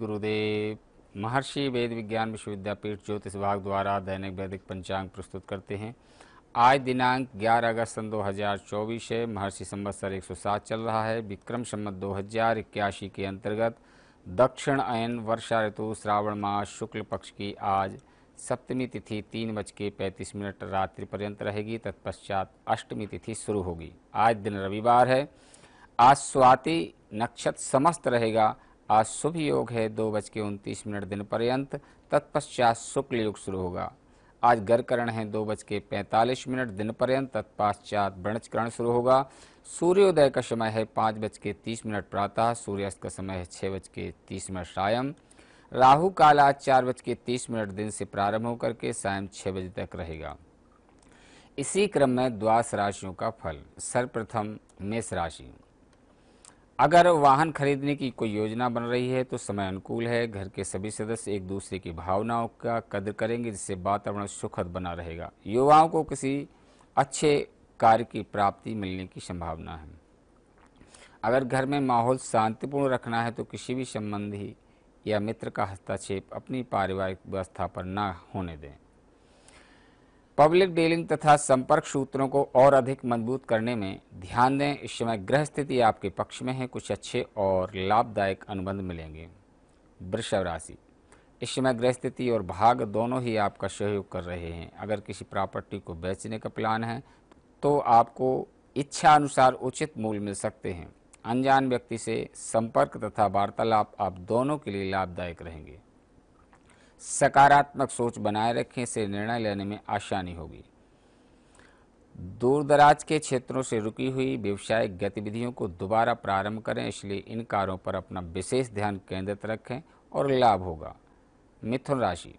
गुरुदेव महर्षि वेद विज्ञान विश्वविद्यापीठ ज्योतिष विभाग द्वारा दैनिक वैदिक पंचांग प्रस्तुत करते हैं आज दिनांक 11 अगस्त सन 2024 है महर्षि संवत्सर 107 चल रहा है विक्रम संबत दो हजार के अंतर्गत दक्षिण अयन वर्षा ऋतु श्रावण मास शुक्ल पक्ष की आज सप्तमी तिथि तीन बज के पैंतीस मिनट रात्रि पर्यंत रहेगी तत्पश्चात अष्टमी तिथि शुरू होगी आज दिन रविवार है आज स्वाति नक्षत्र समस्त रहेगा आज शुभ योग है दो बज के उनतीस मिनट दिन पर्यंत तत्पश्चात शुक्ल योग शुरू होगा आज गर्करण है दो बज के पैंतालीस मिनट दिन पर्यंत तत्पश्चात वृणजकरण शुरू होगा सूर्योदय का समय है पाँच बज के तीस मिनट प्रातः सूर्यास्त का समय है छः बज के तीस मिनट सायं राहु काल आज चार बज के तीस मिनट दिन से प्रारंभ होकर के सायं छः बजे तक रहेगा इसी क्रम में द्वास राशियों का फल सर्वप्रथम मेष राशि अगर वाहन खरीदने की कोई योजना बन रही है तो समय अनुकूल है घर के सभी सदस्य एक दूसरे की भावनाओं का कदर करेंगे जिससे वातावरण सुखद बना रहेगा युवाओं को किसी अच्छे कार्य की प्राप्ति मिलने की संभावना है अगर घर में माहौल शांतिपूर्ण रखना है तो किसी भी संबंधी या मित्र का हस्तक्षेप अपनी पारिवारिक व्यवस्था पर न होने दें पब्लिक डीलिंग तथा संपर्क सूत्रों को और अधिक मजबूत करने में ध्यान दें इस समय ग्रह स्थिति आपके पक्ष में है कुछ अच्छे और लाभदायक अनुबंध मिलेंगे वृषभ राशि इस समय ग्रह स्थिति और भाग दोनों ही आपका सहयोग कर रहे हैं अगर किसी प्रॉपर्टी को बेचने का प्लान है तो आपको इच्छा अनुसार उचित मूल मिल सकते हैं अनजान व्यक्ति से संपर्क तथा वार्तालाप आप दोनों के लिए लाभदायक रहेंगे सकारात्मक सोच बनाए रखें इससे निर्णय लेने में आसानी होगी दूर दराज के क्षेत्रों से रुकी हुई व्यवसायिक गतिविधियों को दोबारा प्रारंभ करें इसलिए इन कारों पर अपना विशेष ध्यान केंद्रित रखें और लाभ होगा मिथुन राशि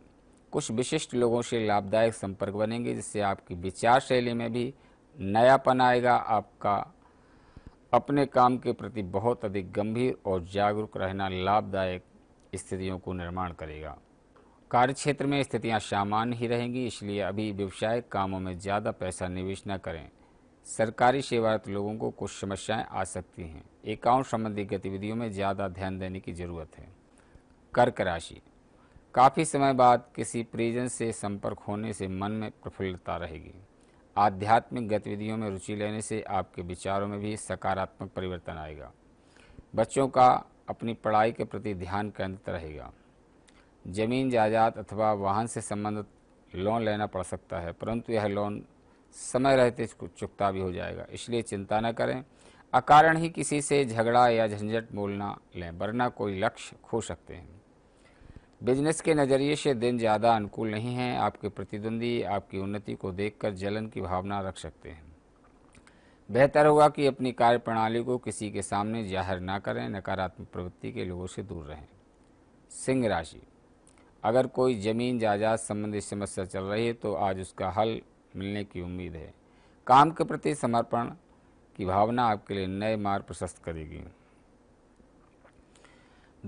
कुछ विशिष्ट लोगों से लाभदायक संपर्क बनेंगे जिससे आपकी विचार शैली में भी नयापन आएगा आपका अपने काम के प्रति बहुत अधिक गंभीर और जागरूक रहना लाभदायक स्थितियों को निर्माण करेगा कार्य क्षेत्र में स्थितियां सामान्य ही रहेंगी इसलिए अभी व्यवसायिक कामों में ज़्यादा पैसा निवेश न करें सरकारी सेवारत लोगों को कुछ समस्याएं आ सकती हैं एकाउंट संबंधी गतिविधियों में ज़्यादा ध्यान देने की ज़रूरत है कर्क राशि काफ़ी समय बाद किसी परिजन से संपर्क होने से मन में प्रफुल्लता रहेगी आध्यात्मिक गतिविधियों में रुचि लेने से आपके विचारों में भी सकारात्मक परिवर्तन आएगा बच्चों का अपनी पढ़ाई के प्रति ध्यान केंद्रित रहेगा ज़मीन जायदाद अथवा वाहन से संबंधित लोन लेना पड़ सकता है परंतु यह लोन समय रहते चुकता भी हो जाएगा इसलिए चिंता न करें अकारण ही किसी से झगड़ा या झंझट मोल ना लें वरना कोई लक्ष्य खो सकते हैं बिजनेस के नज़रिए से दिन ज़्यादा अनुकूल नहीं हैं आपके प्रतिद्वंदी आपकी उन्नति को देखकर जलन की भावना रख सकते हैं बेहतर होगा कि अपनी कार्यप्रणाली को किसी के सामने जाहिर ना करें नकारात्मक प्रवृत्ति के लोगों से दूर रहें सिंह राशि अगर कोई ज़मीन जायदाद संबंधी समस्या चल रही है तो आज उसका हल मिलने की उम्मीद है काम के प्रति समर्पण की भावना आपके लिए नए मार्ग प्रशस्त करेगी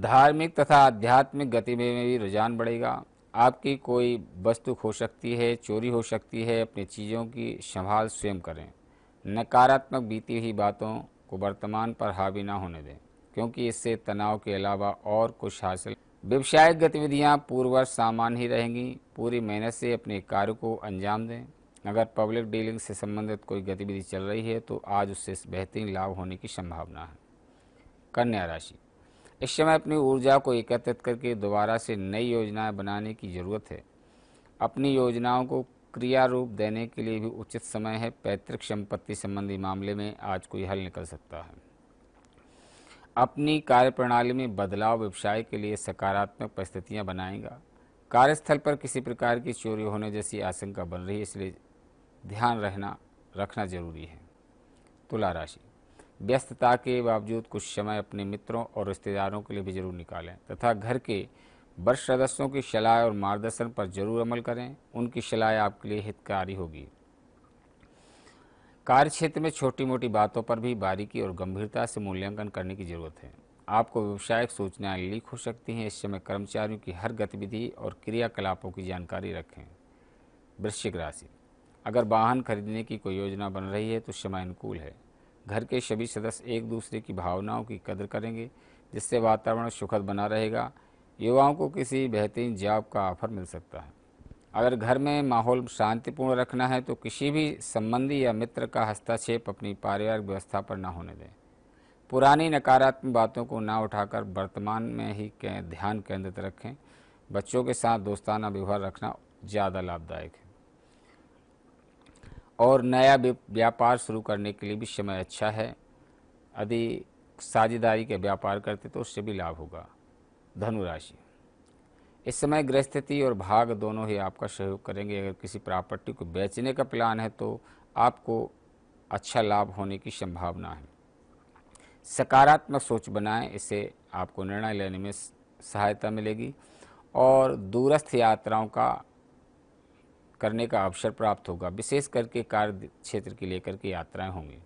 धार्मिक तथा आध्यात्मिक गति में भी रुझान बढ़ेगा आपकी कोई वस्तु खो सकती है चोरी हो सकती है अपनी चीज़ों की संभाल स्वयं करें नकारात्मक बीती हुई बातों को वर्तमान पर हावी ना होने दें क्योंकि इससे तनाव के अलावा और कुछ हासिल व्यवसायिक गतिविधियां पूर्ववत सामान्य ही रहेंगी पूरी मेहनत से अपने कार्य को अंजाम दें अगर पब्लिक डीलिंग से संबंधित कोई गतिविधि चल रही है तो आज उससे बेहतरीन लाभ होने की संभावना है कन्या राशि इस समय अपनी ऊर्जा को एकत्रित करके दोबारा से नई योजनाएं बनाने की ज़रूरत है अपनी योजनाओं को क्रिया रूप देने के लिए भी उचित समय है पैतृक संपत्ति संबंधी मामले में आज कोई हल निकल सकता है अपनी कार्य प्रणाली में बदलाव व्यवसाय के लिए सकारात्मक परिस्थितियाँ बनाएगा कार्यस्थल पर किसी प्रकार की चोरी होने जैसी आशंका बन रही है इसलिए ध्यान रहना रखना जरूरी है तुला राशि व्यस्तता के बावजूद कुछ समय अपने मित्रों और रिश्तेदारों के लिए भी जरूर निकालें तथा घर के वर्ष सदस्यों की सलाह और मार्गदर्शन पर जरूर अमल करें उनकी सलाह आपके लिए हितकारी होगी कार्य क्षेत्र में छोटी मोटी बातों पर भी बारीकी और गंभीरता से मूल्यांकन करने की जरूरत है आपको व्यवसायिक सूचनाएं लीक हो सकती हैं इस समय कर्मचारियों की हर गतिविधि और क्रियाकलापों की जानकारी रखें वृश्चिक राशि अगर वाहन खरीदने की कोई योजना बन रही है तो समय अनुकूल है घर के सभी सदस्य एक दूसरे की भावनाओं की कदर करेंगे जिससे वातावरण सुखद बना रहेगा युवाओं को किसी बेहतरीन जॉब का ऑफर मिल सकता है अगर घर में माहौल शांतिपूर्ण रखना है तो किसी भी संबंधी या मित्र का हस्तक्षेप अपनी पारिवारिक व्यवस्था पर ना होने दें पुरानी नकारात्मक बातों को ना उठाकर वर्तमान में ही ध्यान केंद्रित रखें बच्चों के साथ दोस्ताना व्यवहार रखना ज़्यादा लाभदायक है और नया व्यापार शुरू करने के लिए भी समय अच्छा है यदि साझेदारी के व्यापार करते तो उससे भी लाभ होगा धनुराशि इस समय गृह स्थिति और भाग दोनों ही आपका सहयोग करेंगे अगर किसी प्रॉपर्टी को बेचने का प्लान है तो आपको अच्छा लाभ होने की संभावना है सकारात्मक सोच बनाएं इससे आपको निर्णय लेने में सहायता मिलेगी और दूरस्थ यात्राओं का करने का अवसर प्राप्त होगा विशेष करके कार्य क्षेत्र की लेकर के यात्राएं होंगी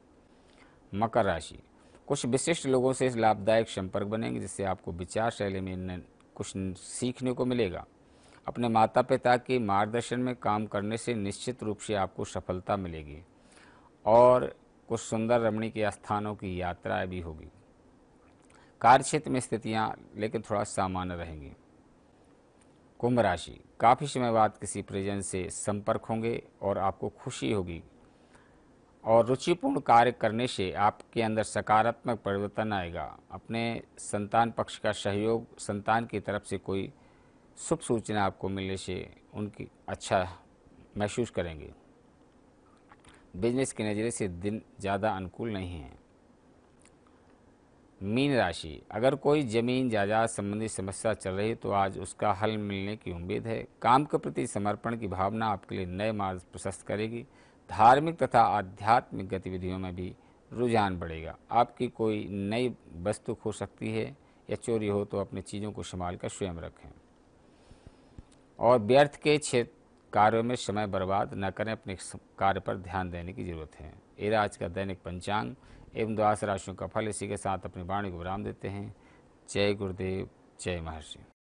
मकर राशि कुछ विशिष्ट लोगों से लाभदायक संपर्क बनेंगे जिससे आपको विचार शैली में कुछ सीखने को मिलेगा अपने माता पिता के मार्गदर्शन में काम करने से निश्चित रूप से आपको सफलता मिलेगी और कुछ सुंदर रमणी के स्थानों की यात्रा भी होगी कार्यक्षेत्र में स्थितियाँ लेकिन थोड़ा सामान्य रहेंगी कुंभ राशि काफ़ी समय बाद किसी परिजन से संपर्क होंगे और आपको खुशी होगी और रुचिपूर्ण कार्य करने से आपके अंदर सकारात्मक परिवर्तन आएगा अपने संतान पक्ष का सहयोग संतान की तरफ से कोई शुभ सूचना आपको मिलने से उनकी अच्छा महसूस करेंगे बिजनेस के नज़रिए से दिन ज़्यादा अनुकूल नहीं है मीन राशि अगर कोई ज़मीन जायदाद संबंधी समस्या चल रही तो आज उसका हल मिलने की उम्मीद है काम के प्रति समर्पण की भावना आपके लिए नए मार्ग प्रशस्त करेगी धार्मिक तथा आध्यात्मिक गतिविधियों में भी रुझान बढ़ेगा आपकी कोई नई वस्तु खो सकती है या चोरी हो तो अपने चीज़ों को संभाल कर स्वयं रखें और व्यर्थ के क्षेत्र कार्यों में समय बर्बाद न करें अपने कार्य पर ध्यान देने की जरूरत है एरा आज का दैनिक पंचांग एवं द्वास राशियों का फल इसी के साथ अपनी वाणी को विराम देते हैं जय गुरुदेव जय महर्षि